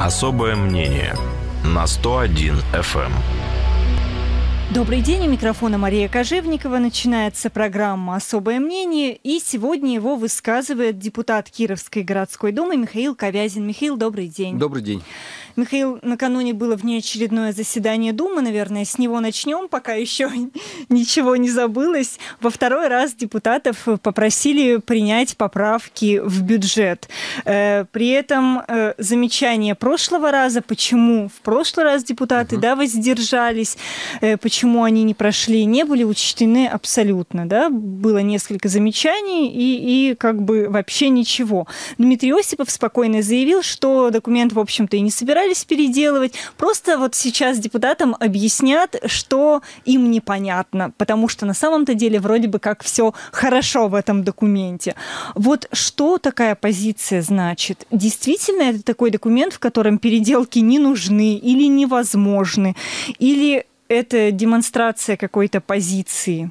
Особое мнение на 101 FM. Эм. Добрый день, у микрофона Мария Кожевникова. Начинается программа «Особое мнение», и сегодня его высказывает депутат Кировской городской думы Михаил Ковязин. Михаил, добрый день. Добрый день. Михаил, накануне было внеочередное заседание Думы, наверное, с него начнем, пока еще ничего не забылось. Во второй раз депутатов попросили принять поправки в бюджет. Э, при этом э, замечание прошлого раза, почему в прошлый раз депутаты угу. да, воздержались, э, почему они не прошли, не были учтены абсолютно. Да? Было несколько замечаний и, и как бы вообще ничего. Дмитрий Осипов спокойно заявил, что документ, в общем-то, и не собирались пытались переделывать. Просто вот сейчас депутатам объяснят, что им непонятно, потому что на самом-то деле вроде бы как все хорошо в этом документе. Вот что такая позиция значит? Действительно это такой документ, в котором переделки не нужны или невозможны, или это демонстрация какой-то позиции?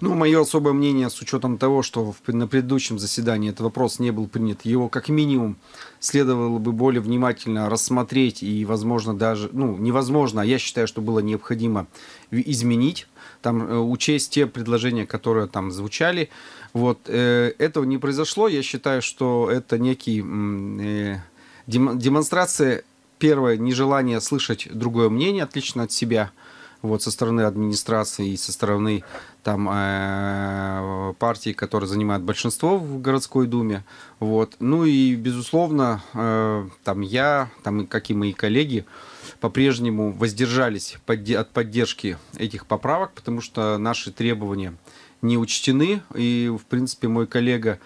Ну, мое особое мнение с учетом того, что в, на предыдущем заседании этот вопрос не был принят, его как минимум следовало бы более внимательно рассмотреть и, возможно, даже, ну, невозможно, а я считаю, что было необходимо изменить, там, э, учесть те предложения, которые там звучали. Вот, э, этого не произошло. Я считаю, что это некий э, демонстрация, первое, нежелание слышать другое мнение отлично от себя – вот со стороны администрации и со стороны там э, партии, которые занимают большинство в городской думе, вот. Ну и безусловно, э, там я, там и как и мои коллеги по-прежнему воздержались от поддержки этих поправок, потому что наши требования не учтены. И, в принципе, мой коллега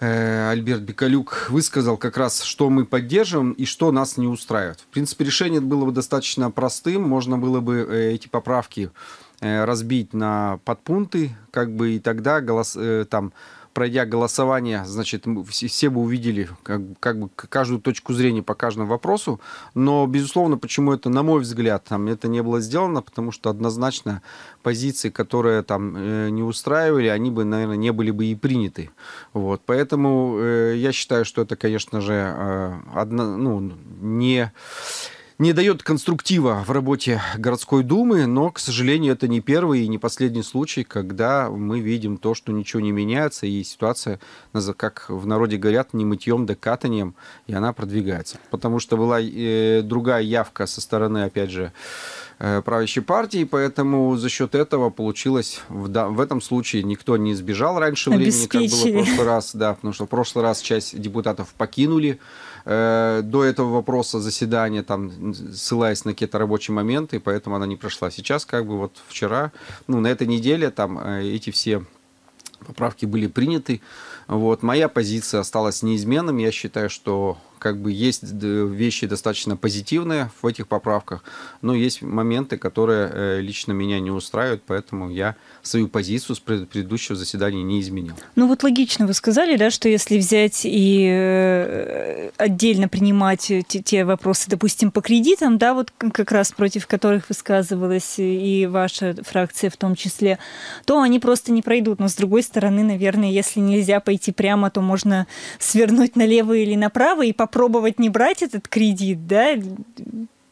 Э, Альберт Бекалюк высказал как раз, что мы поддерживаем и что нас не устраивает. В принципе, решение было бы достаточно простым. Можно было бы э, эти поправки э, разбить на подпункты, как бы и тогда голос, там пройдя голосование, значит, все бы увидели как, как бы каждую точку зрения по каждому вопросу. Но, безусловно, почему это, на мой взгляд, там, это не было сделано, потому что однозначно позиции, которые там э, не устраивали, они бы, наверное, не были бы и приняты. Вот. Поэтому э, я считаю, что это, конечно же, э, одна, ну, не не дает конструктива в работе городской думы, но, к сожалению, это не первый и не последний случай, когда мы видим то, что ничего не меняется, и ситуация, как в народе говорят, не мытьем да катанием, и она продвигается. Потому что была э, другая явка со стороны, опять же, э, правящей партии, поэтому за счет этого получилось, в, да, в этом случае никто не сбежал раньше времени, как было в прошлый раз, да, потому что в прошлый раз часть депутатов покинули, Э, до этого вопроса заседания, там, ссылаясь на какие-то рабочие моменты, и поэтому она не прошла. Сейчас, как бы вот вчера, ну, на этой неделе там э, эти все поправки были приняты. Вот. Моя позиция осталась неизменным. Я считаю, что как бы есть вещи достаточно позитивные в этих поправках, но есть моменты, которые э, лично меня не устраивают, поэтому я свою позицию с предыдущего заседания не изменил. Ну вот логично вы сказали, да, что если взять и э, отдельно принимать те, те вопросы, допустим, по кредитам, да, вот как раз против которых высказывалась и ваша фракция в том числе, то они просто не пройдут. Но с другой стороны, наверное, если нельзя пойти прямо, то можно свернуть налево или направо и попасть попробовать не брать этот кредит, да?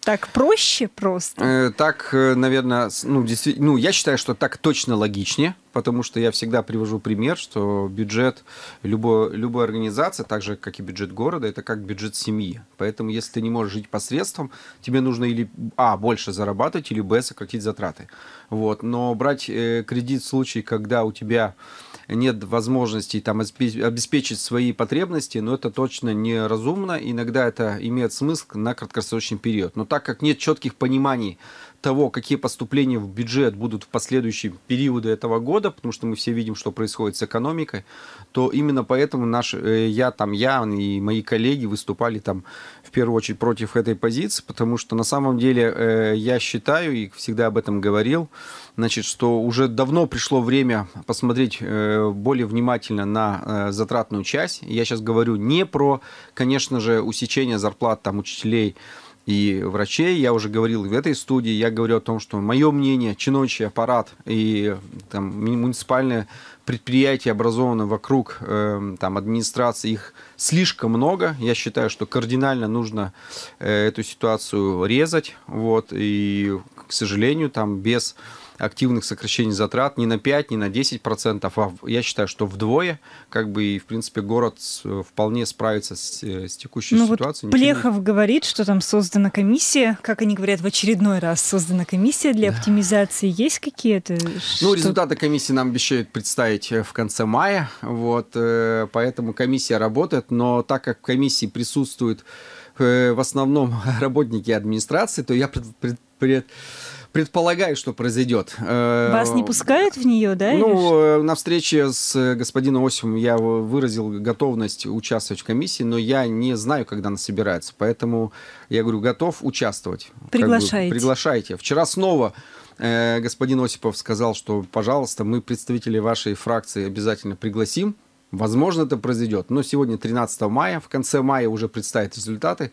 Так проще просто? Э, так, э, наверное, ну, действительно, ну, я считаю, что так точно логичнее, потому что я всегда привожу пример, что бюджет любой, любой организации, так же, как и бюджет города, это как бюджет семьи. Поэтому, если ты не можешь жить по средствам, тебе нужно или, а, больше зарабатывать, или, б, сократить затраты. Вот. Но брать э, кредит в случае, когда у тебя нет возможности там обеспечить свои потребности, но это точно неразумно. Иногда это имеет смысл на краткосрочный период. Но так как нет четких пониманий того, какие поступления в бюджет будут в последующие периоды этого года, потому что мы все видим, что происходит с экономикой, то именно поэтому наш, э, я там, я и мои коллеги выступали там в первую очередь против этой позиции, потому что на самом деле э, я считаю и всегда об этом говорил, значит, что уже давно пришло время посмотреть э, более внимательно на э, затратную часть. Я сейчас говорю не про, конечно же, усечение зарплат там учителей и врачей. Я уже говорил в этой студии, я говорю о том, что мое мнение, чиновничий аппарат и там, муниципальное предприятие образовано вокруг э, там, администрации, их слишком много. Я считаю, что кардинально нужно эту ситуацию резать. Вот, и, к сожалению, там без активных сокращений затрат не на 5, не на 10 процентов, а я считаю, что вдвое, как бы и в принципе город вполне справится с, э, с текущей ну, ситуацией. Вот Плехов не... говорит, что там создана комиссия, как они говорят, в очередной раз создана комиссия для да. оптимизации. Есть какие-то? Ну результаты комиссии нам обещают представить э, в конце мая, вот, э, поэтому комиссия работает, но так как в комиссии присутствуют в основном работники администрации, то я пред, пред, пред, предполагаю, что произойдет. Э, Вас не пускают в нее, да? Ну, э, на встрече с э, господином Осимом я выразил готовность участвовать в комиссии, но я не знаю, когда она собирается. Поэтому я говорю, готов участвовать. Приглашайте. Как бы, приглашайте. Вчера снова господин Осипов сказал, что, пожалуйста, мы представители вашей фракции обязательно пригласим. Возможно, это произойдет. Но сегодня 13 мая, в конце мая уже представят результаты.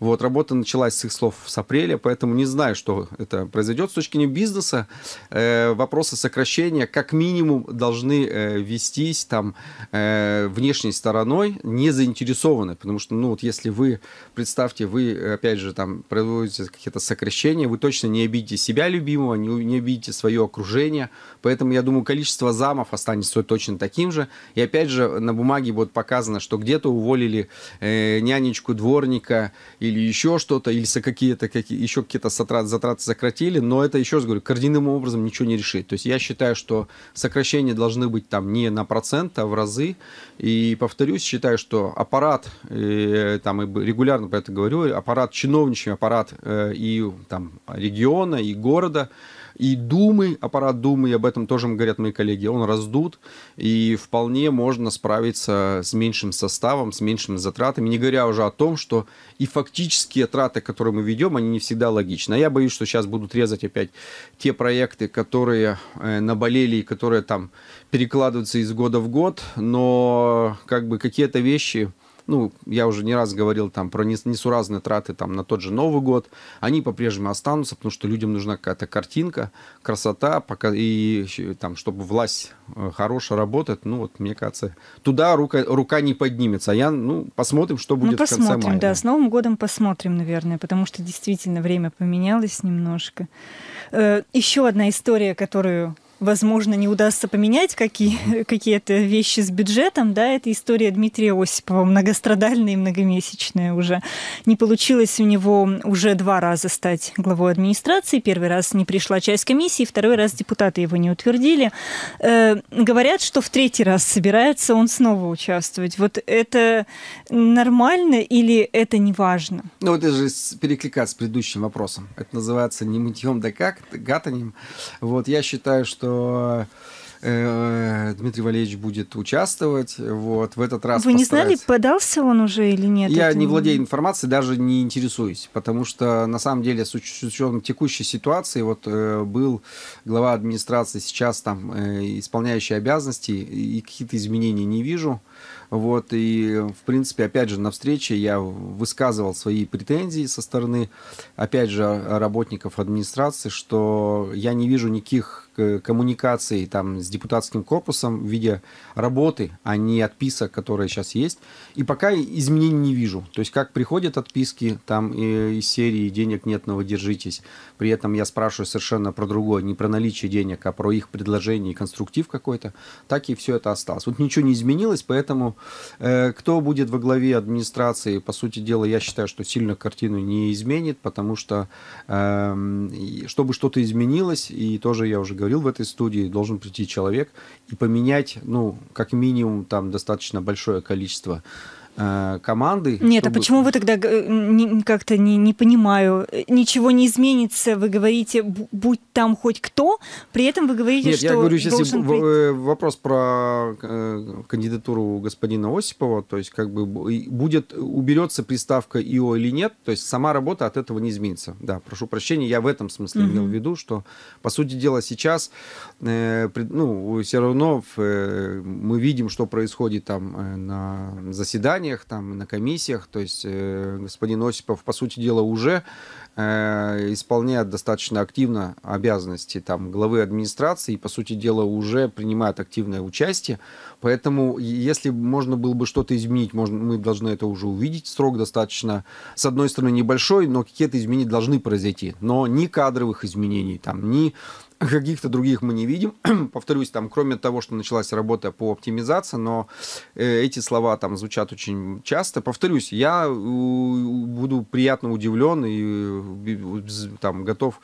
Вот, работа началась, с их слов, с апреля, поэтому не знаю, что это произойдет. С точки зрения бизнеса э, вопросы сокращения как минимум должны э, вестись там э, внешней стороной, не заинтересованной, потому что, ну, вот если вы, представьте, вы, опять же, там, производите какие-то сокращения, вы точно не обидите себя любимого, не, не обидите свое окружение, поэтому, я думаю, количество замов останется точно таким же. И, опять же, на бумаге будет показано, что где-то уволили э, нянечку, дворника и или еще что-то, или какие-то какие, еще какие-то затраты, затраты сократили, но это, еще раз говорю, кардинальным образом ничего не решит. То есть я считаю, что сокращения должны быть там не на процент, а в разы. И повторюсь, считаю, что аппарат, и, э, там и регулярно про это говорю, аппарат чиновничий, аппарат э, и там региона, и города – и Думы, аппарат Думы, и об этом тоже говорят мои коллеги, он раздут, и вполне можно справиться с меньшим составом, с меньшими затратами, не говоря уже о том, что и фактические траты, которые мы ведем, они не всегда логичны. А я боюсь, что сейчас будут резать опять те проекты, которые э, наболели и которые там перекладываются из года в год, но как бы какие-то вещи ну, я уже не раз говорил там про несуразные траты там на тот же Новый год, они по-прежнему останутся, потому что людям нужна какая-то картинка, красота, пока и там, чтобы власть э, хорошая работает, ну, вот, мне кажется, туда рука, рука не поднимется. А я, ну, посмотрим, что ну, будет ну, посмотрим, в конце мая. да, с Новым годом посмотрим, наверное, потому что действительно время поменялось немножко. Э, Еще одна история, которую возможно, не удастся поменять какие, какие-то вещи с бюджетом, да, это история Дмитрия Осипова, многострадальная и многомесячная уже. Не получилось у него уже два раза стать главой администрации. Первый раз не пришла часть комиссии, второй раз депутаты его не утвердили. Э, говорят, что в третий раз собирается он снова участвовать. Вот это нормально или это не важно? Ну, вот это же перекликать с предыдущим вопросом. Это называется не мытьем да как, гатанем. Вот я считаю, что что э, э, Дмитрий Валерьевич будет участвовать. Вот, в этот раз Вы не постараюсь... знали, подался он уже или нет? Я не владею информацией, даже не интересуюсь, потому что, на самом деле, с учетом текущей ситуации, вот э, был глава администрации, сейчас там исполняющий обязанности, и какие-то изменения не вижу. Вот, и, в принципе, опять же, на встрече я высказывал свои претензии со стороны, опять же, работников администрации, что я не вижу никаких Э, коммуникации там, с депутатским корпусом в виде работы, а не отписок, которые сейчас есть. И пока изменений не вижу. То есть как приходят отписки там э, из серии «денег нет, но вы держитесь». При этом я спрашиваю совершенно про другое, не про наличие денег, а про их предложение и конструктив какой-то. Так и все это осталось. Вот ничего не изменилось, поэтому э, кто будет во главе администрации, по сути дела, я считаю, что сильно картину не изменит, потому что э, чтобы что-то изменилось, и тоже я уже говорил, говорил в этой студии, должен прийти человек и поменять, ну, как минимум, там достаточно большое количество Э, команды. Нет, а чтобы... а почему вы тогда э, как-то не, не понимаю, ничего не изменится, вы говорите, будь там хоть кто, при этом вы говорите, Нет, что... я говорю, сейчас прийти... Э, вопрос про кандидатуру господина Осипова, то есть как бы будет, уберется приставка ИО или нет, то есть сама работа от этого не изменится. Да, прошу прощения, я в этом смысле угу. имел в виду, что, по сути дела, сейчас, ну, все равно мы видим, что происходит там на заседании, заседаниях, там, на комиссиях. То есть э, господин Осипов, по сути дела, уже э, исполняет достаточно активно обязанности там, главы администрации и, по сути дела, уже принимает активное участие. Поэтому, если можно было бы что-то изменить, можно, мы должны это уже увидеть. Срок достаточно, с одной стороны, небольшой, но какие-то изменения должны произойти. Но ни кадровых изменений, там, ни Каких-то других мы не видим. Повторюсь, там, кроме того, что началась работа по оптимизации, но э, эти слова там звучат очень часто. Повторюсь, я э, буду приятно удивлен и э, там готов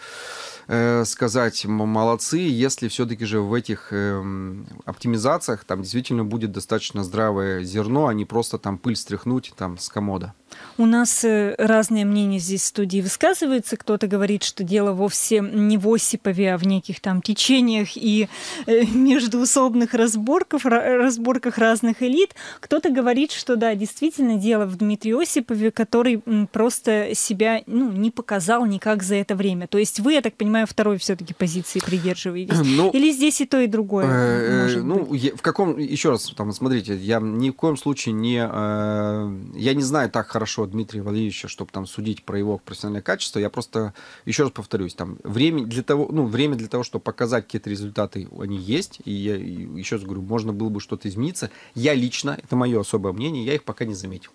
сказать молодцы, если все-таки же в этих э, оптимизациях там действительно будет достаточно здравое зерно, а не просто там пыль стряхнуть там с комода. У нас э, разные мнения здесь в студии высказываются. Кто-то говорит, что дело вовсе не в Осипове, а в неких там течениях и э, междуусобных разборках, разборках разных элит. Кто-то говорит, что да, действительно дело в Дмитрии Осипове, который просто себя ну, не показал никак за это время. То есть вы, я так понимаю, второй все-таки позиции придерживаетесь. Э, ну, Или здесь и то, и другое? Э, ну, я, в каком, еще раз, там, смотрите, я ни в коем случае не, э, я не знаю так хорошо Дмитрия Валерьевича, чтобы там судить про его профессиональное качество. Я просто, еще раз повторюсь, там время для того, ну, время для того, чтобы показать какие-то результаты, они есть. И я и еще раз говорю, можно было бы что-то измениться. Я лично, это мое особое мнение, я их пока не заметил.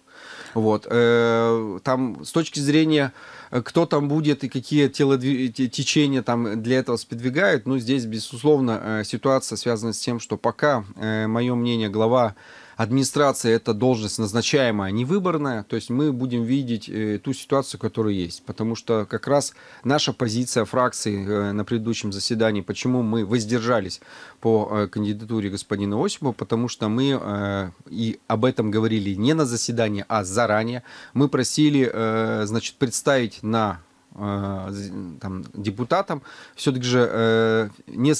Вот. Э, там с точки зрения, э, кто там будет и какие течения там для этого сподвигают, ну, здесь, безусловно, э, ситуация связана с тем, что пока, мое мнение, глава администрация это должность назначаемая, а не выборная, то есть мы будем видеть э, ту ситуацию, которая есть. Потому что как раз наша позиция фракции э, на предыдущем заседании, почему мы воздержались по э, кандидатуре господина Осипова, потому что мы и об этом говорили не на заседании, а заранее. Мы просили значит, представить на Э, там, депутатам. Все-таки же э, не,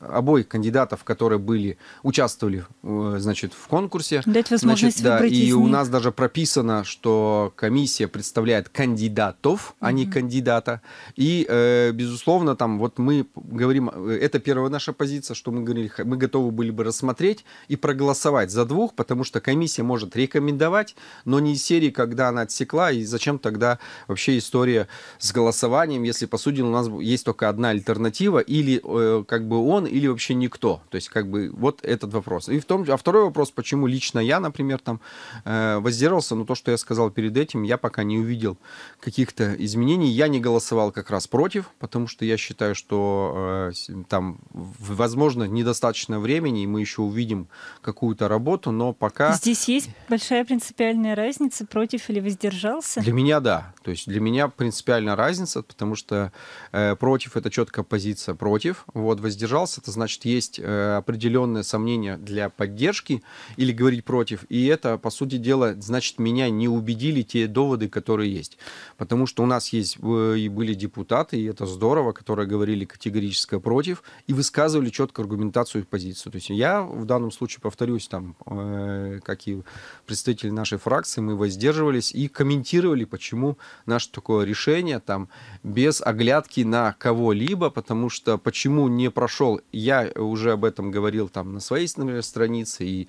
обоих кандидатов, которые были, участвовали э, значит, в конкурсе. Дать возможность значит, выбрать И у них. нас даже прописано, что комиссия представляет кандидатов, mm-hmm. а не кандидата. И, э, безусловно, там вот мы говорим, э, это первая наша позиция, что мы говорили, мы готовы были бы рассмотреть и проголосовать за двух, потому что комиссия может рекомендовать, но не из серии, когда она отсекла, и зачем тогда вообще история с голосованием, если, по сути, у нас есть только одна альтернатива, или э, как бы он, или вообще никто. То есть, как бы, вот этот вопрос. И в том, а второй вопрос, почему лично я, например, там э, воздержался, но то, что я сказал перед этим, я пока не увидел каких-то изменений. Я не голосовал как раз против, потому что я считаю, что э, там, возможно, недостаточно времени, и мы еще увидим какую-то работу, но пока... Здесь есть большая принципиальная разница, против или воздержался? Для меня да. То есть для меня принципиально разница, потому что э, против это четкая позиция против. Вот воздержался, это значит есть э, определенное сомнение для поддержки или говорить против. И это, по сути дела, значит меня не убедили те доводы, которые есть. Потому что у нас есть э, и были депутаты, и это здорово, которые говорили категорическое против и высказывали четко аргументацию и позицию. То есть я в данном случае, повторюсь, там, э, как и представители нашей фракции, мы воздерживались и комментировали, почему наше такое решение, там, без оглядки на кого-либо, потому что почему не прошел, я уже об этом говорил там на своей например, странице и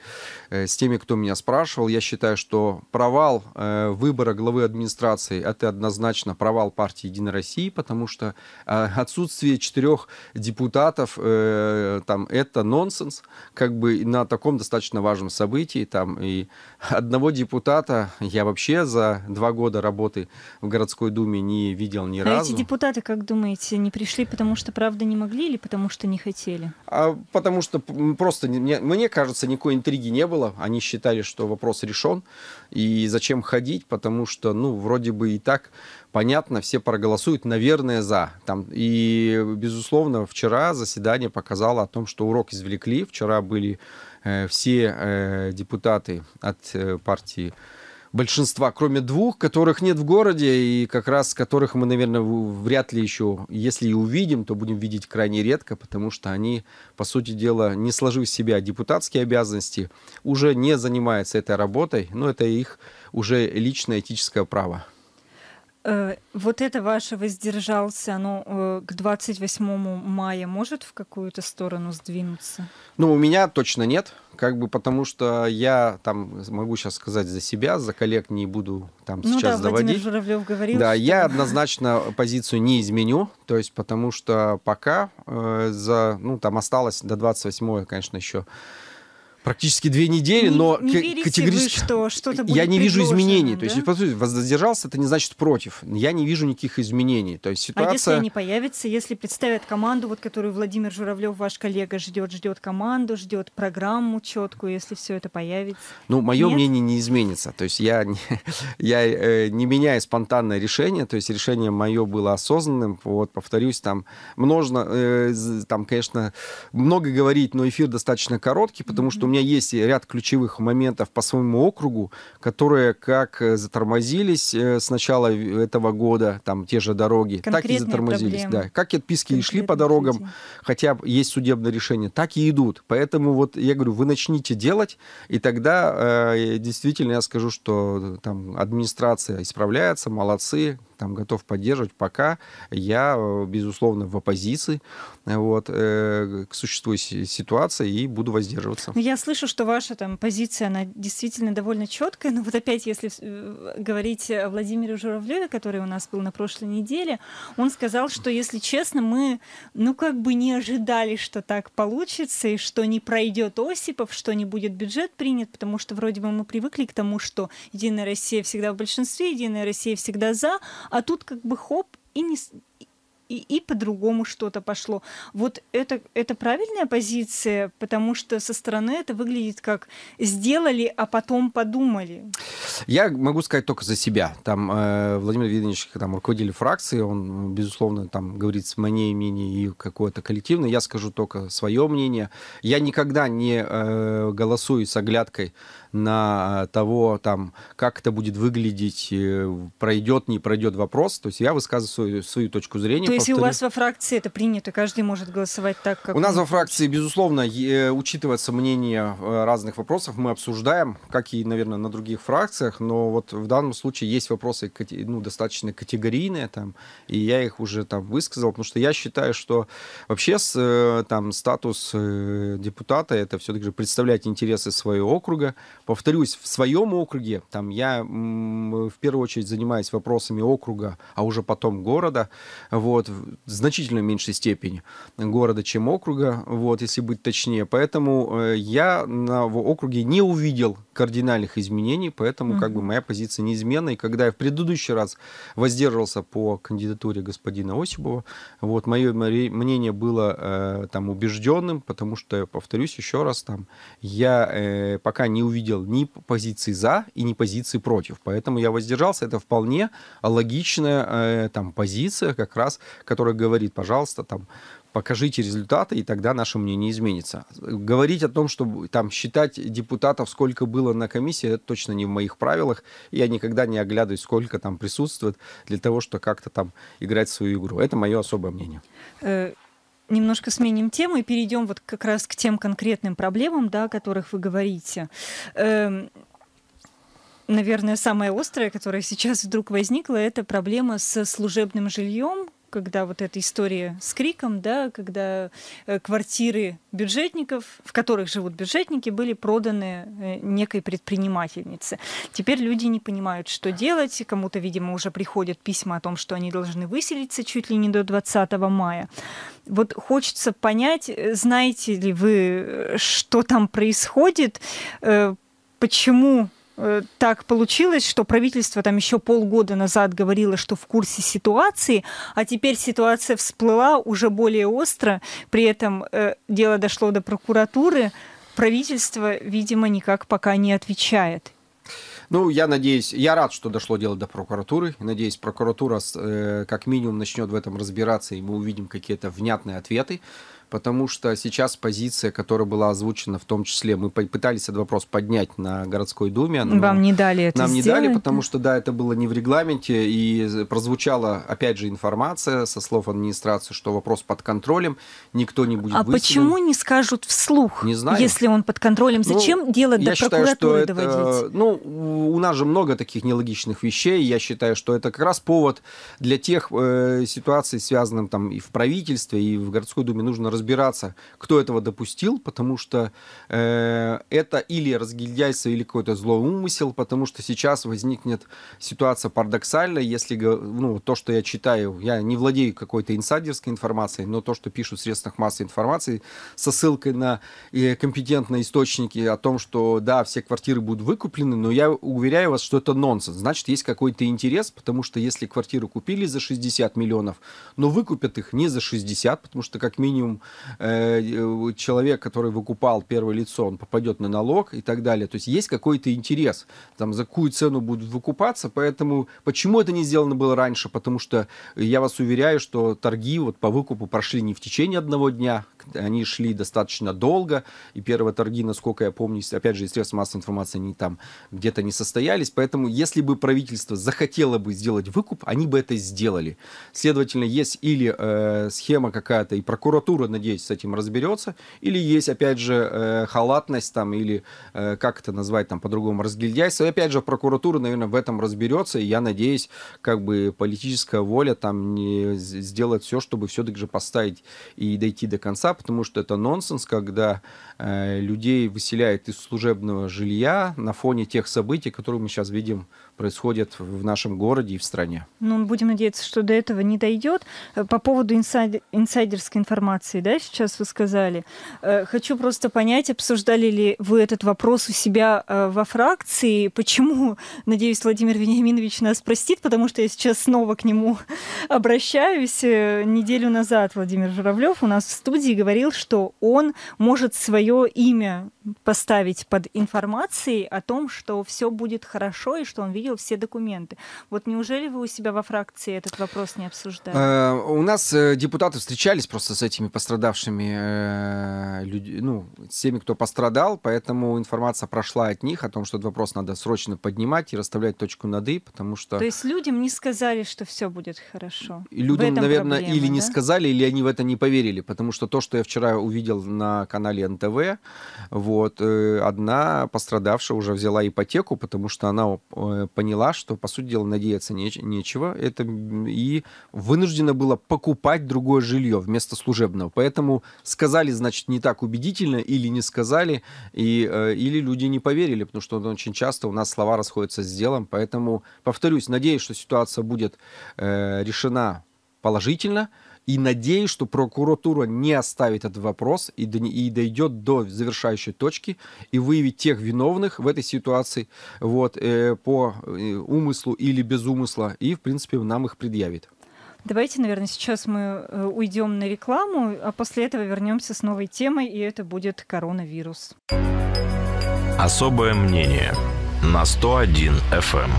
э, с теми, кто меня спрашивал, я считаю, что провал э, выбора главы администрации это однозначно провал партии Единой России, потому что э, отсутствие четырех депутатов э, там это нонсенс, как бы на таком достаточно важном событии там и одного депутата я вообще за два года работы в городской думе не видел видел ни а разу. А эти депутаты, как думаете, не пришли, потому что правда не могли или потому что не хотели? А, потому что просто, мне, мне кажется, никакой интриги не было. Они считали, что вопрос решен. И зачем ходить, потому что, ну, вроде бы и так понятно, все проголосуют, наверное, за. Там, и, безусловно, вчера заседание показало о том, что урок извлекли. Вчера были э, все э, депутаты от э, партии большинства, кроме двух, которых нет в городе, и как раз которых мы, наверное, вряд ли еще, если и увидим, то будем видеть крайне редко, потому что они, по сути дела, не сложив в себя депутатские обязанности, уже не занимаются этой работой, но это их уже личное этическое право. Э, вот это ваше воздержался, оно э, к 28 мая может в какую-то сторону сдвинуться? Ну, у меня точно нет как бы потому что я там могу сейчас сказать за себя, за коллег не буду там ну сейчас да, доводить. Журавлев говорил. Да, что... я однозначно позицию не изменю, то есть потому что пока э, за, ну там осталось до 28-го, конечно, еще практически две недели, не, но не категорически вы, что что-то будет я не вижу изменений. Да? То есть, по сути, воздержался, это не значит против. Я не вижу никаких изменений. То есть ситуация... А если они появятся, если представят команду, вот которую Владимир Журавлев, ваш коллега, ждет, ждет команду, ждет программу четкую, если все это появится? Ну, мое Нет? мнение не изменится. То есть я, не я э, не меняю спонтанное решение. То есть решение мое было осознанным. Вот, повторюсь, там множно, э, там, конечно, много говорить, но эфир достаточно короткий, потому что у меня меня есть ряд ключевых моментов по своему округу, которые как э, затормозились э, с начала этого года, там те же дороги, так и затормозились. Да. Как и отписки и шли по дорогам, людей. хотя есть судебное решение, так и идут. Поэтому вот я говорю, вы начните делать, и тогда э, действительно я скажу, что э, там администрация исправляется, молодцы, там готов поддерживать, пока я, безусловно, в оппозиции вот, э, к существующей ситуации и буду воздерживаться. Я слышу, что ваша там позиция, она действительно довольно четкая, но вот опять, если э, говорить о Владимире Журавлеве, который у нас был на прошлой неделе, он сказал, что, если честно, мы, ну, как бы не ожидали, что так получится, и что не пройдет Осипов, что не будет бюджет принят, потому что вроде бы мы привыкли к тому, что Единая Россия всегда в большинстве, Единая Россия всегда за, а тут как бы хоп, и не, и, и по-другому что-то пошло. Вот это, это правильная позиция, потому что со стороны это выглядит как сделали, а потом подумали. Я могу сказать только за себя. Там э, Владимир Видович, там руководитель фракции, он, безусловно, там говорит с мнение, мнение и какое-то коллективное. Я скажу только свое мнение. Я никогда не э, голосую с оглядкой на э, того, там, как это будет выглядеть, э, пройдет, не пройдет вопрос. То есть я высказываю свою, свою точку зрения. То есть повторю. у вас во фракции это принято, каждый может голосовать так, как... У нас во фракции, безусловно, учитывается мнение э, разных вопросов, мы обсуждаем, как и, наверное, на других фракциях, но вот в данном случае есть вопросы ну, достаточно категорийные, там, и я их уже там высказал, потому что я считаю, что вообще с, там, статус депутата — это все-таки представлять интересы своего округа, повторюсь, в своем округе, там я в первую очередь занимаюсь вопросами округа, а уже потом города, вот, в значительно меньшей степени города, чем округа, вот, если быть точнее. Поэтому э, я на, в округе не увидел кардинальных изменений, поэтому как бы моя позиция неизменна. И когда я в предыдущий раз воздерживался по кандидатуре господина Осипова, вот, мое мнение было э, там убежденным, потому что, повторюсь еще раз, там, я э, пока не увидел видел ни позиции за и ни позиции против. Поэтому я воздержался. Это вполне логичная э, там, позиция, как раз, которая говорит, пожалуйста, там, покажите результаты, и тогда наше мнение изменится. Говорить о том, что там считать депутатов, сколько было на комиссии, это точно не в моих правилах. Я никогда не оглядываюсь, сколько там присутствует для того, чтобы как-то там играть в свою игру. Это мое особое мнение. Э, немножко сменим тему и перейдем вот как раз к тем конкретным проблемам, да, о которых вы говорите. Эм, наверное, самая острая, которая сейчас вдруг возникла, это проблема со служебным жильем, когда вот эта история с криком, да, когда э, квартиры бюджетников, в которых живут бюджетники, были проданы э, некой предпринимательнице. Теперь люди не понимают, что делать. Кому-то, видимо, уже приходят письма о том, что они должны выселиться чуть ли не до 20 мая. Вот хочется понять, э, знаете ли вы, что там происходит, почему Э, так получилось, что правительство там еще полгода назад говорило, что в курсе ситуации, а теперь ситуация всплыла уже более остро, при этом э, дело дошло до прокуратуры, правительство, видимо, никак пока не отвечает. Ну, я надеюсь, я рад, что дошло дело до прокуратуры. Надеюсь, прокуратура э, как минимум начнет в этом разбираться, и мы увидим какие-то внятные ответы потому что сейчас позиция, которая была озвучена, в том числе, мы пытались этот вопрос поднять на городской думе. Но Вам не дали это Нам сделать? не дали, потому что, да, это было не в регламенте, и прозвучала, опять же, информация со слов администрации, что вопрос под контролем, никто не будет А выставлен. почему не скажут вслух, не знаю. если он под контролем? Ну, Зачем ну, делать до прокуратуры считаю, прокуратуры это, Ну, у нас же много таких нелогичных вещей, я считаю, что это как раз повод для тех э, ситуаций, связанных там и в правительстве, и в городской думе нужно разбираться, кто этого допустил, потому что э, это или разгильдяйство, или какой-то злоумысел, потому что сейчас возникнет ситуация парадоксальная, если ну, то, что я читаю, я не владею какой-то инсайдерской информацией, но то, что пишут в средствах массовой информации со ссылкой на э, компетентные источники о том, что да, все квартиры будут выкуплены, но я уверяю вас, что это нонсенс. Значит, есть какой-то интерес, потому что если квартиры купили за 60 миллионов, но выкупят их не за 60, потому что как минимум Э, э, человек, который выкупал первое лицо, он попадет на налог и так далее. То есть есть какой-то интерес, там, за какую цену будут выкупаться, поэтому почему это не сделано было раньше? Потому что я вас уверяю, что торги вот по выкупу прошли не в течение одного дня, они шли достаточно долго, и первые торги, насколько я помню, опять же, из средств массовой информации, они там где-то не состоялись, поэтому если бы правительство захотело бы сделать выкуп, они бы это сделали. Следовательно, есть или э, схема какая-то, и прокуратура, надеюсь, с этим разберется, или есть, опять же, э, халатность там, или э, как это назвать там по-другому, разглядяйство и опять же, прокуратура, наверное, в этом разберется, и я надеюсь, как бы политическая воля там не сделает все, чтобы все-таки же поставить и дойти до конца, потому что это нонсенс, когда э, людей выселяют из служебного жилья на фоне тех событий, которые мы сейчас видим происходят в нашем городе и в стране. Ну, будем надеяться, что до этого не дойдет. Э, по поводу инсайд... инсайдерской информации, да, сейчас вы сказали. Э, хочу просто понять, обсуждали ли вы этот вопрос у себя э, во фракции, почему, надеюсь, Владимир Вениаминович нас простит, потому что я сейчас снова к нему обращаюсь. Неделю назад Владимир Журавлев у нас в студии говорил, что он может свое имя поставить под информацией о том, что все будет хорошо и что он видел все документы. Вот неужели вы у себя во фракции этот вопрос не обсуждаете? Э, у нас э, депутаты встречались просто с этими пострадавшими э, людьми, ну, с теми, кто пострадал, поэтому информация прошла от них о том, что этот вопрос надо срочно поднимать и расставлять точку над «и», потому что... То есть людям не сказали, что все будет хорошо? Людям, наверное, проблема, или да? не сказали, или они в это не поверили, потому что то, что что я вчера увидел на канале НТВ, вот, э, одна пострадавшая уже взяла ипотеку, потому что она э, поняла, что, по сути дела, надеяться не, нечего, это, и вынуждена была покупать другое жилье вместо служебного. Поэтому сказали, значит, не так убедительно, или не сказали, и, э, или люди не поверили, потому что очень часто у нас слова расходятся с делом, поэтому, повторюсь, надеюсь, что ситуация будет э, решена положительно, и надеюсь, что прокуратура не оставит этот вопрос и, дойдет до завершающей точки и выявит тех виновных в этой ситуации вот, э, по э, умыслу или без умысла. И, в принципе, нам их предъявит. Давайте, наверное, сейчас мы э, уйдем на рекламу, а после этого вернемся с новой темой, и это будет коронавирус. Особое мнение на 101 FM.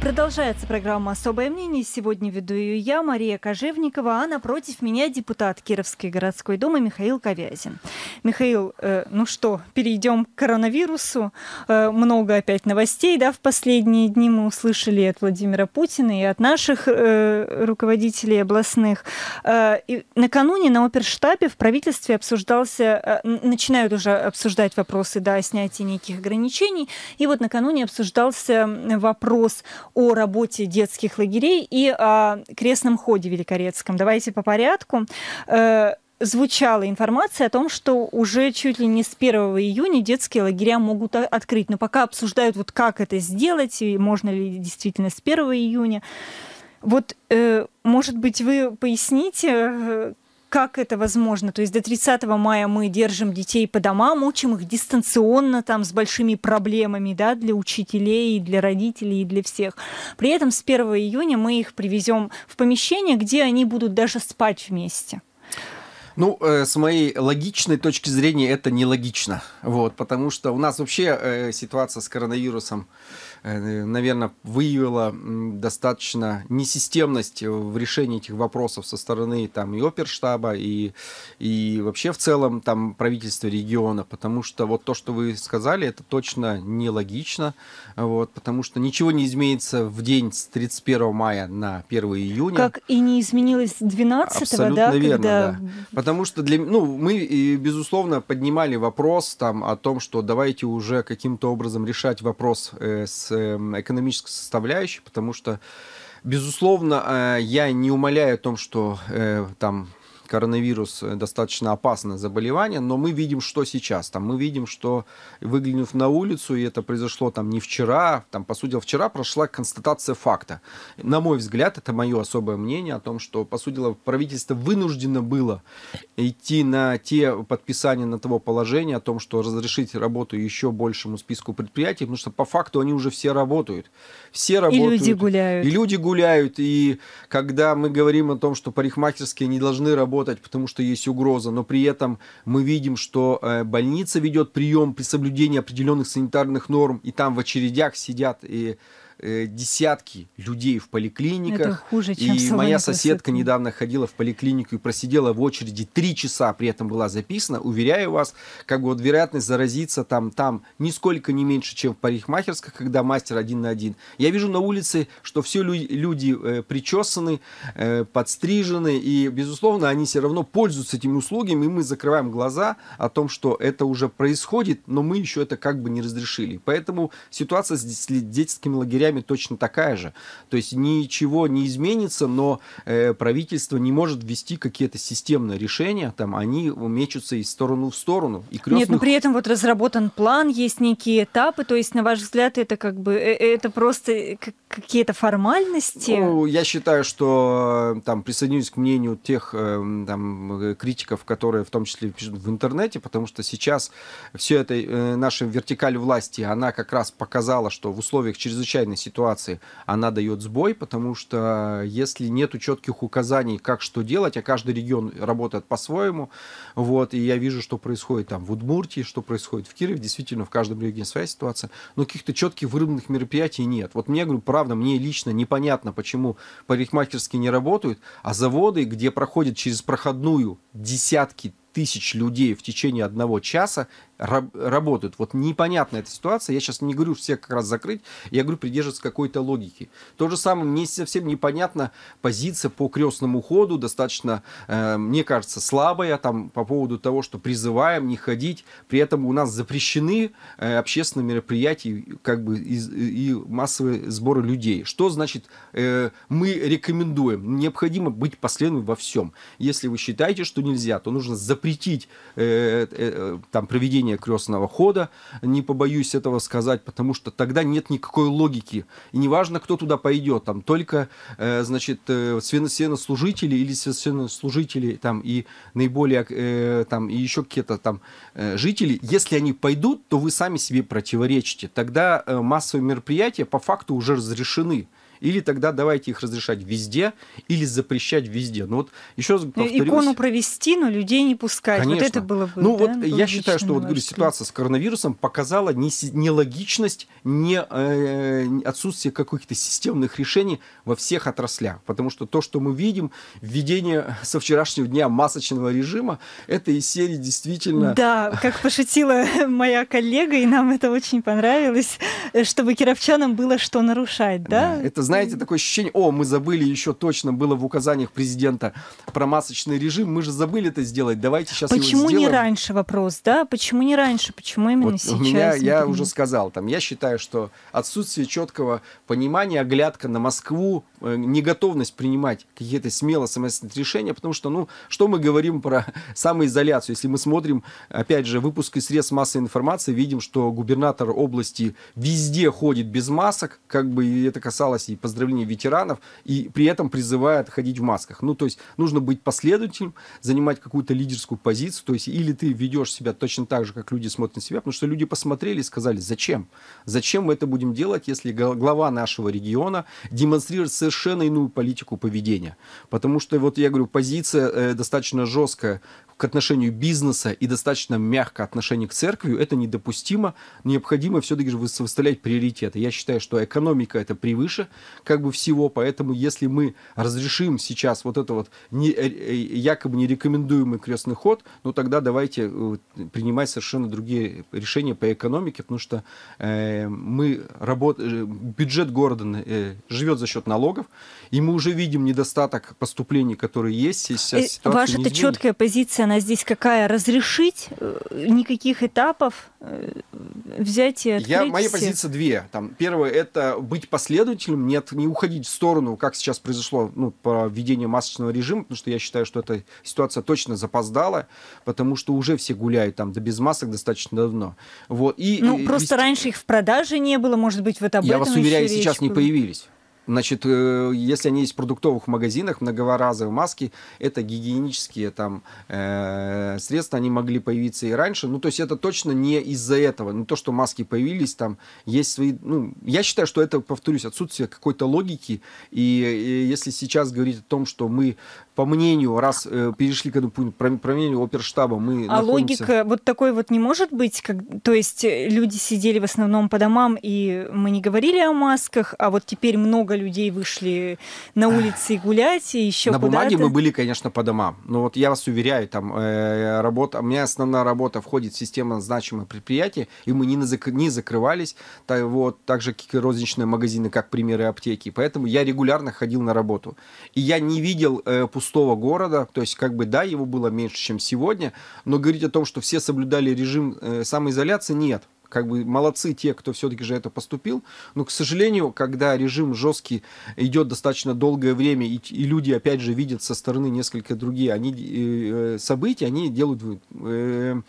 Продолжается программа «Особое мнение». Сегодня веду ее я, Мария Кожевникова, а напротив меня депутат Кировской городской думы Михаил Ковязин. Михаил, э, ну что, перейдем к коронавирусу. Э, много опять новостей, да, в последние дни мы услышали от Владимира Путина и от наших э, руководителей областных. Э, и накануне на оперштабе в правительстве обсуждался, э, начинают уже обсуждать вопросы, да, о снятии неких ограничений. И вот накануне обсуждался вопрос о работе детских лагерей и о крестном ходе великорецком. Давайте по порядку э, звучала информация о том, что уже чуть ли не с 1 июня детские лагеря могут открыть. Но пока обсуждают, вот как это сделать, и можно ли действительно с 1 июня. Вот, э, может быть, вы поясните, э, как это возможно? То есть до 30 мая мы держим детей по домам, учим их дистанционно, там, с большими проблемами, да, для учителей, и для родителей, и для всех. При этом с 1 июня мы их привезем в помещение, где они будут даже спать вместе. Ну, э, с моей логичной точки зрения это нелогично, вот, потому что у нас вообще э, ситуация с коронавирусом Э, наверное, выявила достаточно несистемность в решении этих вопросов со стороны там и оперштаба, и, и вообще в целом там правительства региона, потому что вот то, что вы сказали, это точно нелогично, вот, потому что ничего не изменится в день с 31 мая на 1 июня. Как и не изменилось 12 Абсолютно да? верно, когда... да. Потому что для, ну, мы, э, безусловно, поднимали вопрос там о том, что давайте уже каким-то образом решать вопрос э, с Эм, экономической составляющей, потому что Безусловно, э, я не умоляю о том, что э, там коронавирус э, достаточно опасное заболевание, но мы видим, что сейчас. Там мы видим, что выглянув на улицу, и это произошло там не вчера, там, по сути, вчера прошла констатация факта. На мой взгляд, это мое особое мнение о том, что, по сути правительство вынуждено было идти на те подписания на того положения о том, что разрешить работу еще большему списку предприятий, потому что по факту они уже все работают. Все работают. И люди гуляют. И люди гуляют. И когда мы говорим о том, что парикмахерские не должны работать работать, потому что есть угроза, но при этом мы видим, что э, больница ведет прием при соблюдении определенных санитарных норм, и там в очередях сидят и Э, десятки людей в поликлиниках. Это хуже, чем И моя соседка красоты. недавно ходила в поликлинику и просидела в очереди три часа, при этом была записана. Уверяю вас, как бы вот вероятность заразиться там, там нисколько не меньше, чем в парикмахерских, когда мастер один на один. Я вижу на улице, что все люди, люди э, причесаны, э, подстрижены, и, безусловно, они все равно пользуются этими услугами, и мы закрываем глаза о том, что это уже происходит, но мы еще это как бы не разрешили. Поэтому ситуация с детскими лагерями друзьями точно такая же. То есть ничего не изменится, но э, правительство не может ввести какие-то системные решения, там они мечутся из стороны в сторону. И крестных... Нет, но при этом вот разработан план, есть некие этапы, то есть, на ваш взгляд, это как бы, э, э, это просто э, какие-то формальности? Ну, я считаю, что там присоединюсь к мнению тех там, критиков, которые в том числе пишут в интернете, потому что сейчас все это наша вертикаль власти, она как раз показала, что в условиях чрезвычайной ситуации, она дает сбой, потому что э, если нет четких указаний, как что делать, а каждый регион работает по-своему, вот, и я вижу, что происходит там в Удмуртии, что происходит в Кирове, действительно, в каждом регионе своя ситуация, но каких-то четких выработанных мероприятий нет. Вот мне, говорю, правда, мне лично непонятно, почему парикмахерские не работают, а заводы, где проходят через проходную десятки тысяч людей в течение одного часа, работают. Вот непонятна эта ситуация. Я сейчас не говорю всех как раз закрыть, я говорю придерживаться какой-то логики. То же самое, мне совсем непонятна позиция по крестному ходу, достаточно, э, мне кажется, слабая там по поводу того, что призываем не ходить, при этом у нас запрещены э, общественные мероприятия, как бы из, и массовые сборы людей. Что значит э, мы рекомендуем? Необходимо быть последовательным во всем. Если вы считаете, что нельзя, то нужно запретить э, э, э там проведение прохождения крестного хода, не побоюсь этого сказать, потому что тогда нет никакой логики. И неважно, кто туда пойдет, там только, э, значит, э, священнослужители или священнослужители там и наиболее э, там и еще какие-то там э, жители, если они пойдут, то вы сами себе противоречите. Тогда э, массовые мероприятия по факту уже разрешены. Или тогда давайте их разрешать везде или запрещать везде. Ну вот еще раз ну, повторюсь. Икону провести, но людей не пускать. Конечно. Вот это было бы. Ну да, вот я считаю, что вот говорю, ситуация с коронавирусом показала нелогичность, не, э, отсутствие каких-то системных решений во всех отраслях. Потому что то, что мы видим, введение со вчерашнего дня масочного режима, это из серии действительно... Да, как пошутила моя коллега, и нам это очень понравилось, э, чтобы кировчанам было что нарушать, да? да это знаете, такое ощущение, о, мы забыли еще точно, было в указаниях президента про масочный режим, мы же забыли это сделать, давайте сейчас Почему его не раньше вопрос, да? Почему не раньше, почему именно вот сейчас? У меня, я уже сказал, там, я считаю, что отсутствие четкого понимания, оглядка на Москву, Э, неготовность принимать какие-то смело самостоятельные решения, потому что, ну, что мы говорим про самоизоляцию? Если мы смотрим, опять же, выпуск из средств массовой информации, видим, что губернатор области везде ходит без масок, как бы это касалось и поздравления ветеранов, и при этом призывает ходить в масках. Ну, то есть нужно быть последовательным, занимать какую-то лидерскую позицию, то есть или ты ведешь себя точно так же, как люди смотрят на себя, потому что люди посмотрели и сказали, зачем? Зачем мы это будем делать, если глава нашего региона демонстрирует совершенно иную политику поведения. Потому что, вот я говорю, позиция э, достаточно жесткая к отношению бизнеса и достаточно мягко отношение к церкви, это недопустимо. Необходимо все-таки же выставлять приоритеты. Я считаю, что экономика это превыше как бы всего, поэтому если мы разрешим сейчас вот это вот не, э, э, якобы нерекомендуемый крестный ход, ну тогда давайте э, принимать совершенно другие решения по экономике, потому что э, мы работ... бюджет города э, живет за счет налогов, налогов, и мы уже видим недостаток поступлений, которые есть. Сейчас э, ваша это четкая позиция, она здесь какая? Разрешить э, никаких этапов э, взять и открыть Я, Моя позиция две. Там, первое – это быть последовательным, нет, не уходить в сторону, как сейчас произошло ну, по введению масочного режима, потому что я считаю, что эта ситуация точно запоздала, потому что уже все гуляют там до да без масок достаточно давно. Вот. И, ну, и, просто вести... раньше их в продаже не было, может быть, вот об я этом Я вас уверяю, сейчас была. не появились. Значит, э, если они есть в продуктовых магазинах, многоразовые маски, это гигиенические там э, средства, они могли появиться и раньше. Ну, то есть это точно не из-за этого, не то, что маски появились, там есть свои... Ну, я считаю, что это, повторюсь, отсутствие какой-то логики. И, и если сейчас говорить о том, что мы по мнению, раз э, перешли к этому пункту, про, про мнение оперштаба, мы А находимся... логика вот такой вот не может быть? Как... То есть э, люди сидели в основном по домам, и мы не говорили о масках, а вот теперь много людей вышли на улицы гулять и еще На бумаге мы были, конечно, по домам. Но вот я вас уверяю, там э, работа... У меня основная работа входит в систему значимых предприятий, и мы не, на зак... не закрывались. Так, вот, так же, как и розничные магазины, как примеры аптеки. Поэтому я регулярно ходил на работу. И я не видел э, пустых пустого города, то есть как бы да, его было меньше, чем сегодня, но говорить о том, что все соблюдали режим э, самоизоляции, нет как бы молодцы те, кто все-таки же это поступил, но, к сожалению, когда режим жесткий идет достаточно долгое время, и, и люди, опять же, видят со стороны несколько другие они, э, э события, они делают э,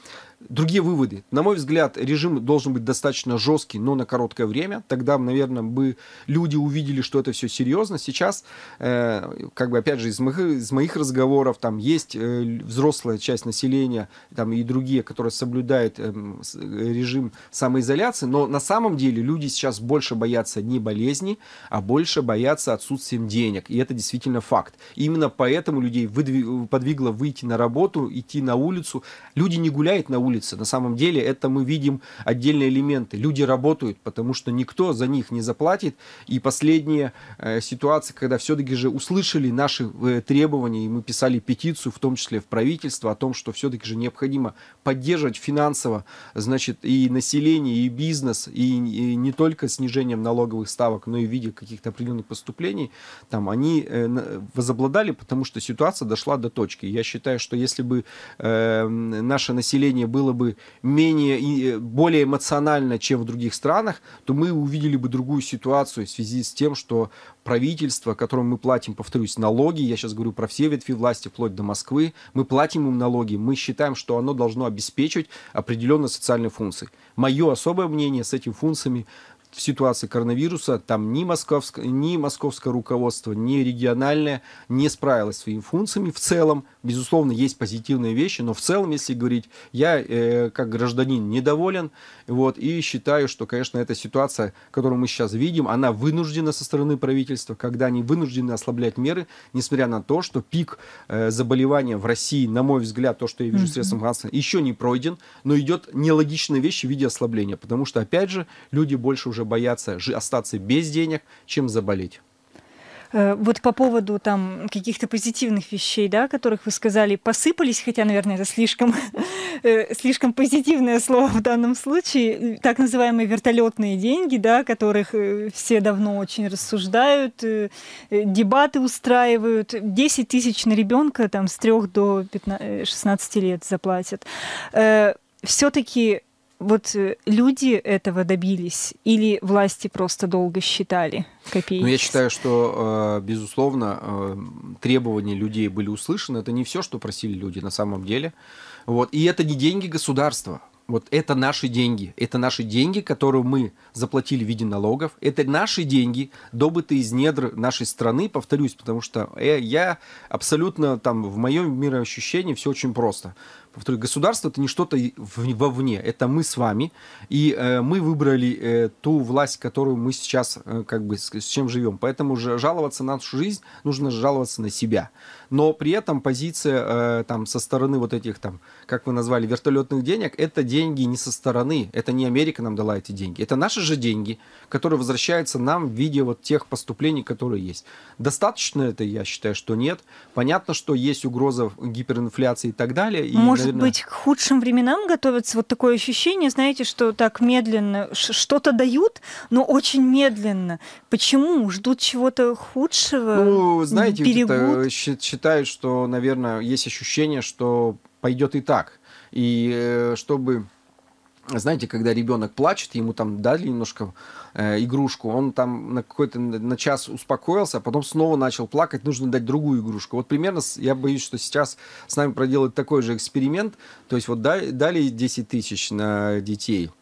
Другие выводы. На мой взгляд, режим должен быть достаточно жесткий, но на короткое время. Тогда, наверное, бы люди увидели, что это все серьезно. Сейчас, э, как бы опять же, из моих, из моих разговоров, там есть э, взрослая часть населения там, и другие, которые соблюдают э, режим самоизоляции, но на самом деле люди сейчас больше боятся не болезни, а больше боятся отсутствием денег. И это действительно факт. И именно поэтому людей выдвиг, подвигло выйти на работу, идти на улицу. Люди не гуляют на улице улице. На самом деле это мы видим отдельные элементы. Люди работают, потому что никто за них не заплатит. И последняя э, ситуация, когда все-таки же услышали наши э, требования, и мы писали петицию, в том числе в правительство, о том, что все-таки же необходимо поддерживать финансово, значит, и население, и бизнес, и, и не только снижением налоговых ставок, но и в виде каких-то определенных поступлений, там они э, возобладали, потому что ситуация дошла до точки. Я считаю, что если бы э, наше население было было бы менее, э, более эмоционально, чем в других странах, то мы увидели бы другую ситуацию в связи с тем, что правительство, которому мы платим, повторюсь, налоги, я сейчас говорю про все ветви власти, вплоть до Москвы, мы платим им налоги, мы считаем, что оно должно обеспечивать определенные социальные функции. Мое особое мнение с этими функциями в ситуации коронавируса там ни, московск, ни московское руководство, ни региональное не справилось своими функциями в целом. Безусловно, есть позитивные вещи, но в целом, если говорить, я э, как гражданин недоволен, вот, и считаю, что, конечно, эта ситуация, которую мы сейчас видим, она вынуждена со стороны правительства, когда они вынуждены ослаблять меры, несмотря на то, что пик э, заболевания в России, на мой взгляд, то, что я вижу mm-hmm. средством еще не пройден, но идет нелогичные вещи в виде ослабления, потому что, опять же, люди больше уже уже боятся остаться без денег, чем заболеть. Э, вот по поводу там каких-то позитивных вещей, да, которых вы сказали, посыпались, хотя, наверное, это слишком, э, слишком позитивное слово в данном случае, э, так называемые вертолетные деньги, да, которых все давно очень рассуждают, дебаты устраивают, 10 тысяч на ребенка там с 3 до 15, 16 лет заплатят. Все-таки вот э, люди этого добились или власти просто долго считали копейки? Ну, я считаю, что, э, безусловно, э, требования людей были услышаны. Это не все, что просили люди на самом деле. Вот. И это не деньги государства. Вот это наши деньги. Это наши деньги, которые мы заплатили в виде налогов. Это наши деньги, добытые из недр нашей страны, повторюсь, потому что я абсолютно там в моем мироощущении все очень просто. Повторю, государство это не что-то вовне, это мы с вами, и э, мы выбрали э, ту власть, которую мы сейчас э, как бы с, с чем живем. Поэтому же жаловаться на нашу жизнь нужно жаловаться на себя но при этом позиция э, там со стороны вот этих там, как вы назвали, вертолетных денег, это деньги не со стороны, это не Америка нам дала эти деньги, это наши же деньги, которые возвращаются нам в виде вот тех поступлений, которые есть. Достаточно это, я считаю, что нет. Понятно, что есть угроза гиперинфляции и так далее. И, Может наверное... быть, к худшим временам готовится вот такое ощущение, знаете, что так медленно что-то дают, но очень медленно. Почему? Ждут чего-то худшего? Ну, знаете, берегут? Это, считают, что, наверное, есть ощущение, что пойдет и так. И э, чтобы знаете, когда ребенок плачет, ему там дали немножко э, игрушку, он там на какой-то на час успокоился, а потом снова начал плакать, нужно дать другую игрушку. Вот примерно, я боюсь, что сейчас с нами проделают такой же эксперимент, то есть вот дали 10 тысяч на детей –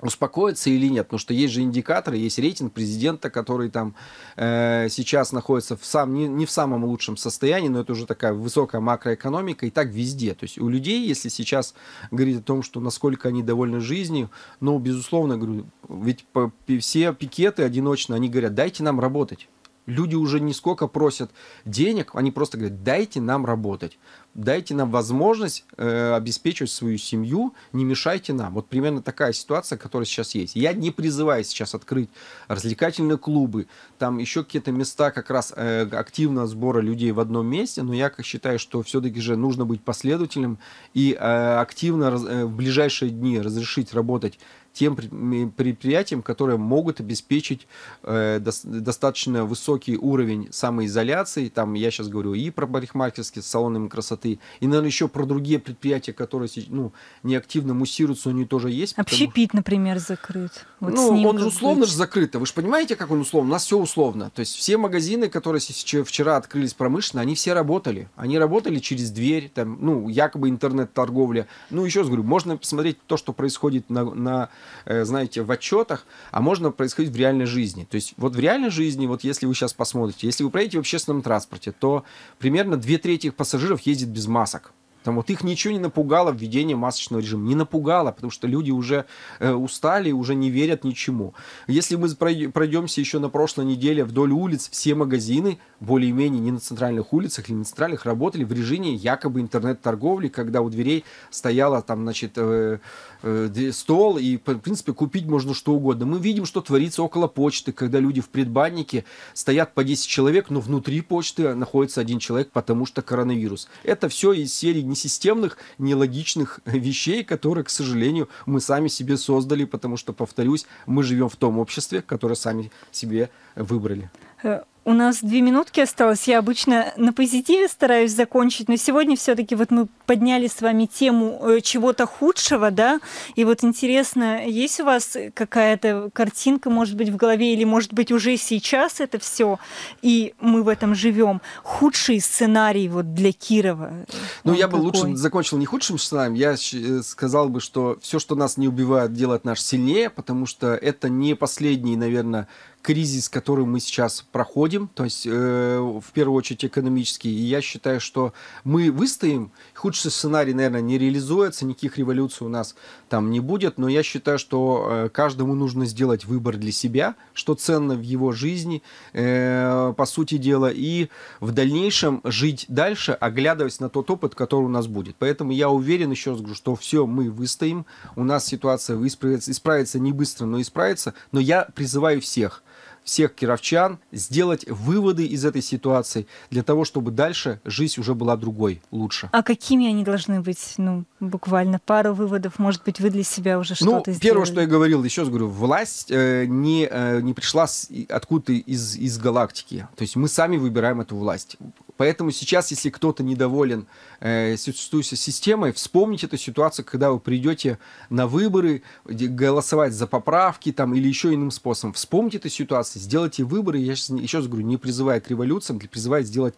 успокоиться или нет, потому что есть же индикаторы, есть рейтинг президента, который там э, сейчас находится в сам, не, не в самом лучшем состоянии, но это уже такая высокая макроэкономика, и так везде. То есть у людей, если сейчас говорить о том, что насколько они довольны жизнью, ну, безусловно, говорю, ведь по, все пикеты одиночно, они говорят, дайте нам работать. Люди уже не сколько просят денег, они просто говорят, дайте нам работать дайте нам возможность э, обеспечивать свою семью, не мешайте нам. Вот примерно такая ситуация, которая сейчас есть. Я не призываю сейчас открыть развлекательные клубы, там еще какие-то места как раз э, активного сбора людей в одном месте, но я как считаю, что все-таки же нужно быть последовательным и э, активно раз, э, в ближайшие дни разрешить работать тем предприятиям, которые могут обеспечить э, до, достаточно высокий уровень самоизоляции. Там я сейчас говорю и про парикмахерские салоны красоты, проекты. И, наверное, еще про другие предприятия, которые ну, неактивно муссируются, но они тоже есть. Общепит, потому... например, закрыт. Вот ну, он же условно же закрыт. А вы же понимаете, как он условно? У нас все условно. То есть все магазины, которые вчера открылись промышленно, они все работали. Они работали через дверь, там, ну, якобы интернет-торговля. Ну, еще раз говорю, можно посмотреть то, что происходит на, на э, знаете, в отчетах, а можно происходить в реальной жизни. То есть вот в реальной жизни, вот если вы сейчас посмотрите, если вы проедете в общественном транспорте, то примерно две трети пассажиров ездит без без масок. Там вот их ничего не напугало введение масочного режима. Не напугало, потому что люди уже э, устали, уже не верят ничему. Если мы пройдемся еще на прошлой неделе вдоль улиц, все магазины, более-менее не на центральных улицах или на центральных, работали в режиме якобы интернет-торговли, когда у дверей стояла там, значит, э, Э, стол, и, в принципе, купить можно что угодно. Мы видим, что творится около почты, когда люди в предбаннике стоят по 10 человек, но внутри почты находится один человек, потому что коронавирус. Это все из серии несистемных, нелогичных вещей, которые, к сожалению, мы сами себе создали, потому что, повторюсь, мы живем в том обществе, которое сами себе выбрали. Э, у нас две минутки осталось. Я обычно на позитиве стараюсь закончить, но сегодня все-таки вот мы подняли с вами тему э, чего-то худшего, да? И вот интересно, есть у вас какая-то картинка, может быть, в голове или, может быть, уже сейчас это все, и мы в этом живем? Худший сценарий вот для Кирова. Э, ну, я какой? бы лучше закончил не худшим сценарием. Я э, сказал бы, что все, что нас не убивает, делает нас сильнее, потому что это не последний, наверное, кризис, который мы сейчас проходим людям, то есть э, в первую очередь экономические. И я считаю, что мы выстоим. Худший сценарий, наверное, не реализуется, никаких революций у нас там не будет. Но я считаю, что э, каждому нужно сделать выбор для себя, что ценно в его жизни, э, по сути дела, и в дальнейшем жить дальше, оглядываясь на тот опыт, который у нас будет. Поэтому я уверен, еще раз говорю, что все, мы выстоим. У нас ситуация исправится, исправится не быстро, но исправится. Но я призываю всех всех кировчан сделать выводы из этой ситуации для того, чтобы дальше жизнь уже была другой, лучше. А какими они должны быть? Ну, буквально пару выводов, может быть, вы для себя уже ну, что-то сделали. Первое, что я говорил, еще раз говорю, власть э, не, э, не пришла с, откуда-то из, из галактики. То есть мы сами выбираем эту власть. Поэтому сейчас, если кто-то недоволен э, существующей системой, вспомните эту ситуацию, когда вы придете на выборы голосовать за поправки там, или еще иным способом. Вспомните эту ситуацию, сделайте выборы. Я сейчас еще раз говорю, не призываю к революциям, призываю сделать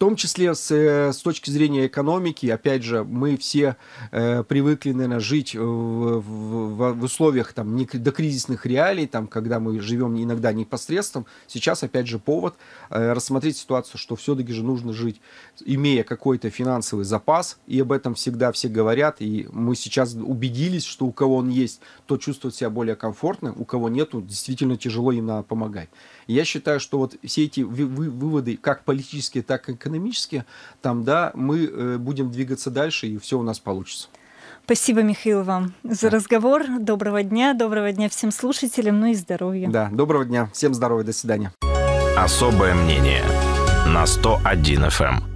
том числе с, э, с точки зрения экономики, опять же, мы все э, привыкли, наверное, жить в, в, в условиях там, не, кризисных реалий, там, когда мы живем иногда непосредством. Сейчас, опять же, повод э, рассмотреть ситуацию, что все-таки же нужно жить, имея какой-то финансовый запас, и об этом всегда все говорят, и мы сейчас убедились, что у кого он есть, то чувствует себя более комфортно, у кого нету, действительно тяжело им помогать. Я считаю, что вот все эти выводы, как политические, так и экономические, там, да, мы э, будем двигаться дальше, и все у нас получится. Спасибо, Михаил, вам за разговор. Доброго дня, доброго дня всем слушателям, ну и здоровья. Да, доброго дня, всем здоровья, до свидания. Особое мнение на 101 FM.